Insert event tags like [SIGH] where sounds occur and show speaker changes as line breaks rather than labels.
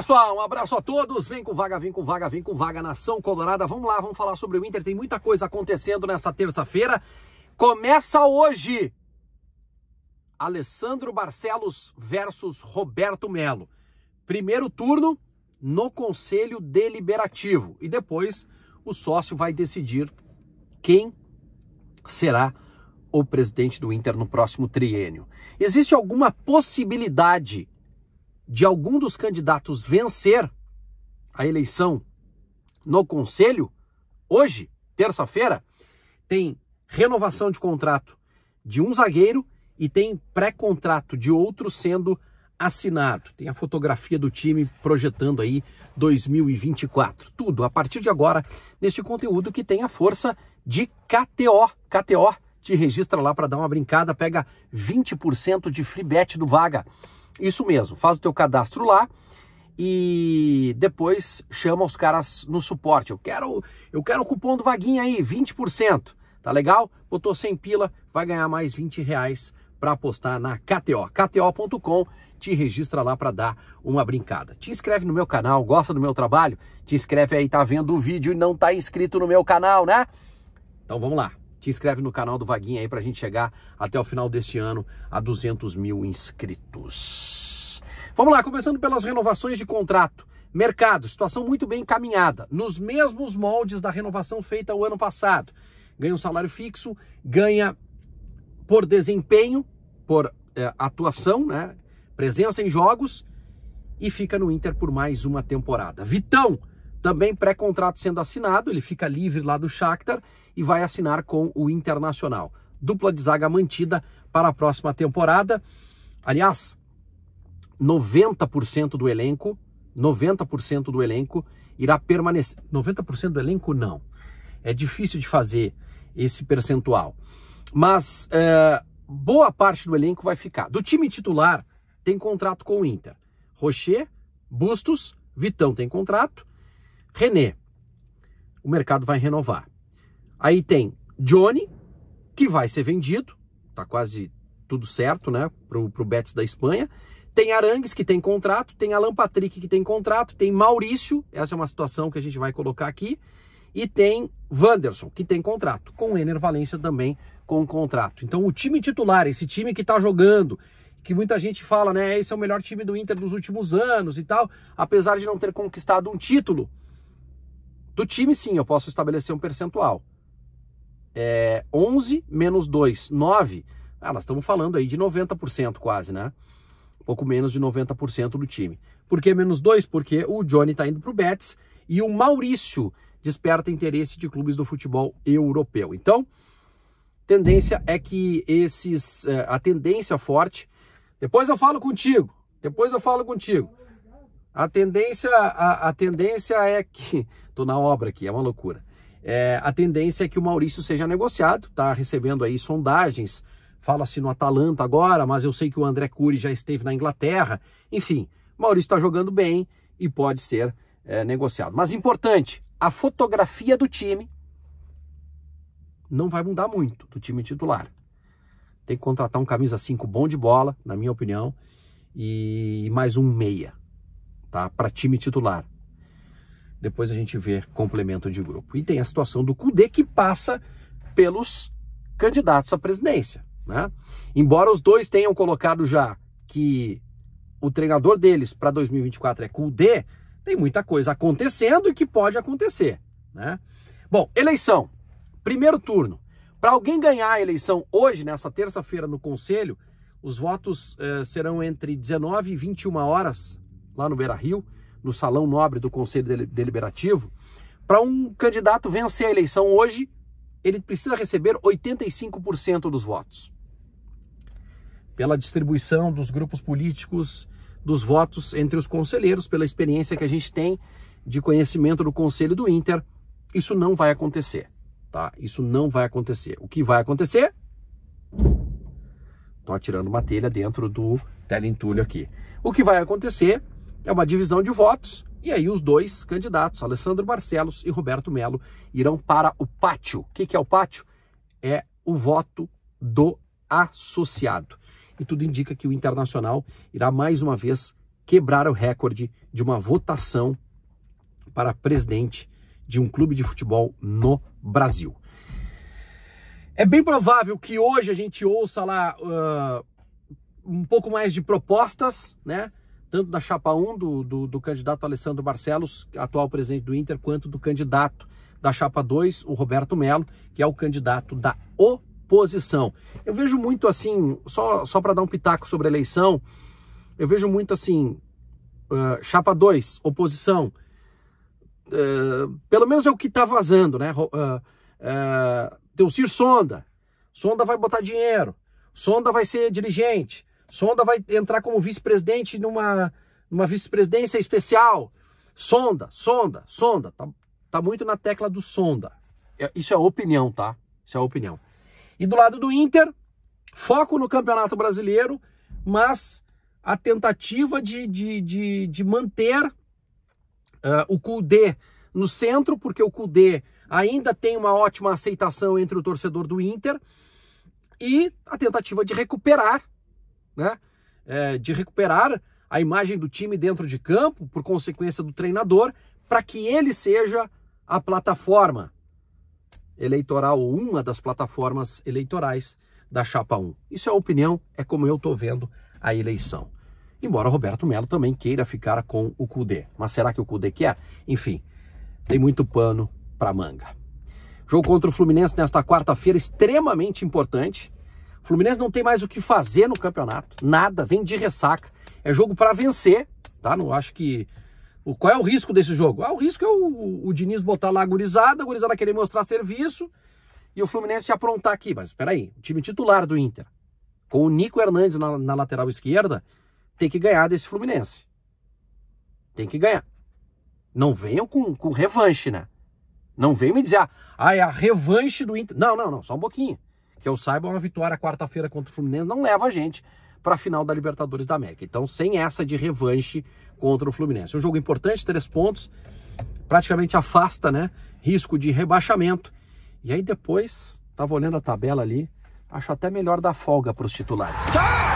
pessoal, um abraço a todos. Vem com vaga, vem com vaga, vem com vaga, nação colorada. Vamos lá, vamos falar sobre o Inter. Tem muita coisa acontecendo nessa terça-feira. Começa hoje. Alessandro Barcelos versus Roberto Melo. Primeiro turno no Conselho Deliberativo e depois o sócio vai decidir quem será o presidente do Inter no próximo triênio. Existe alguma possibilidade de algum dos candidatos vencer a eleição no conselho, hoje, terça-feira, tem renovação de contrato de um zagueiro e tem pré-contrato de outro sendo assinado. Tem a fotografia do time projetando aí 2024. Tudo a partir de agora neste conteúdo que tem a força de KTO. KTO te registra lá para dar uma brincada, pega 20% de free bet do Vaga. Isso mesmo, faz o teu cadastro lá e depois chama os caras no suporte. Eu quero, eu quero o cupom do Vaguinha aí, 20%. Tá legal? Botou sem pila, vai ganhar mais 20 reais para apostar na KTO. KTO.com, te registra lá para dar uma brincada. Te inscreve no meu canal, gosta do meu trabalho? Te inscreve aí, tá vendo o vídeo e não tá inscrito no meu canal, né? Então vamos lá te inscreve no canal do Vaguinha aí para a gente chegar até o final deste ano a 200 mil inscritos. Vamos lá, começando pelas renovações de contrato. Mercado, situação muito bem encaminhada, nos mesmos moldes da renovação feita o ano passado. Ganha um salário fixo, ganha por desempenho, por é, atuação, né? presença em jogos e fica no Inter por mais uma temporada. Vitão, também pré-contrato sendo assinado, ele fica livre lá do Shakhtar e vai assinar com o Internacional. Dupla de zaga mantida para a próxima temporada. Aliás, 90% do elenco, 90% do elenco irá permanecer. 90% do elenco não. É difícil de fazer esse percentual. Mas é, boa parte do elenco vai ficar. Do time titular, tem contrato com o Inter. Rocher, Bustos, Vitão tem contrato. René. O mercado vai renovar. Aí tem Johnny, que vai ser vendido, tá quase tudo certo, né, pro, pro Betis da Espanha. Tem Arangues, que tem contrato, tem Alan Patrick, que tem contrato, tem Maurício, essa é uma situação que a gente vai colocar aqui, e tem Wanderson, que tem contrato, com o Ener Valência também com contrato. Então o time titular, esse time que está jogando, que muita gente fala, né, esse é o melhor time do Inter dos últimos anos e tal, apesar de não ter conquistado um título, do time, sim, eu posso estabelecer um percentual. É, 11 menos 2, 9. Ah, nós estamos falando aí de 90% quase, né? Pouco menos de 90% do time. Por que menos 2? Porque o Johnny está indo para o Betis e o Maurício desperta interesse de clubes do futebol europeu. Então, tendência é que esses... Eh, a tendência forte... Depois eu falo contigo. Depois eu falo contigo. A tendência, a, a tendência é que. [LAUGHS] Tô na obra aqui, é uma loucura. É, a tendência é que o Maurício seja negociado, tá recebendo aí sondagens. Fala-se no Atalanta agora, mas eu sei que o André Cury já esteve na Inglaterra. Enfim, Maurício está jogando bem e pode ser é, negociado. Mas importante, a fotografia do time não vai mudar muito do time titular. Tem que contratar um camisa 5 bom de bola, na minha opinião, e mais um meia tá? Para time titular. Depois a gente vê complemento de grupo. E tem a situação do CUDE que passa pelos candidatos à presidência, né? Embora os dois tenham colocado já que o treinador deles para 2024 é CUDE, tem muita coisa acontecendo e que pode acontecer, né? Bom, eleição. Primeiro turno. Para alguém ganhar a eleição hoje, nessa terça-feira, no Conselho, os votos eh, serão entre 19 e 21 horas lá no Beira Rio, no Salão Nobre do Conselho Deliberativo, para um candidato vencer a eleição hoje, ele precisa receber 85% dos votos. Pela distribuição dos grupos políticos, dos votos entre os conselheiros, pela experiência que a gente tem de conhecimento do Conselho do Inter, isso não vai acontecer, tá? Isso não vai acontecer. O que vai acontecer? Estou atirando uma telha dentro do telha entulho aqui. O que vai acontecer é uma divisão de votos e aí os dois candidatos, Alessandro Barcelos e Roberto Melo, irão para o pátio. O que, que é o pátio? É o voto do associado. E tudo indica que o Internacional irá mais uma vez quebrar o recorde de uma votação para presidente de um clube de futebol no Brasil. É bem provável que hoje a gente ouça lá uh, um pouco mais de propostas, né? tanto da chapa 1 do, do, do, candidato Alessandro Barcelos, atual presidente do Inter, quanto do candidato da chapa 2, o Roberto Melo, que é o candidato da oposição. Eu vejo muito assim, só, só para dar um pitaco sobre a eleição, eu vejo muito assim, uh, chapa 2, oposição, uh, pelo menos é o que está vazando, né? Uh, Sir Sonda, Sonda vai botar dinheiro, Sonda vai ser dirigente, Sonda vai entrar como vice-presidente numa, numa vice-presidência especial. Sonda, sonda, sonda. Tá, tá muito na tecla do sonda. É, isso é opinião, tá? Isso é opinião. E do lado do Inter, foco no Campeonato Brasileiro, mas a tentativa de, de, de, de manter uh, o Kudê no centro, porque o Kudê ainda tem uma ótima aceitação entre o torcedor do Inter, e a tentativa de recuperar né? É, de recuperar a imagem do time dentro de campo, por consequência do treinador, para que ele seja a plataforma eleitoral ou uma das plataformas eleitorais da Chapa 1. Isso é a opinião, é como eu estou vendo a eleição. Embora Roberto Melo também queira ficar com o CUDE. Mas será que o CUDE quer? Enfim, tem muito pano para manga. Jogo contra o Fluminense nesta quarta-feira, extremamente importante. Fluminense não tem mais o que fazer no campeonato, nada, vem de ressaca. É jogo para vencer, tá? Não acho que. O, qual é o risco desse jogo? Ah, o risco é o, o, o Diniz botar lá a gurizada, a gurizada querer mostrar serviço e o Fluminense aprontar aqui. Mas espera aí, o time titular do Inter, com o Nico Hernandes na, na lateral esquerda, tem que ganhar desse Fluminense. Tem que ganhar. Não venham com, com revanche, né? Não venham me dizer, ah, é a revanche do Inter. Não, não, não, só um pouquinho que eu saiba, uma vitória quarta-feira contra o Fluminense não leva a gente para a final da Libertadores da América. Então, sem essa de revanche contra o Fluminense. Um jogo importante, três pontos, praticamente afasta, né? Risco de rebaixamento. E aí depois, tava olhando a tabela ali, acho até melhor dar folga para os titulares. Tchau!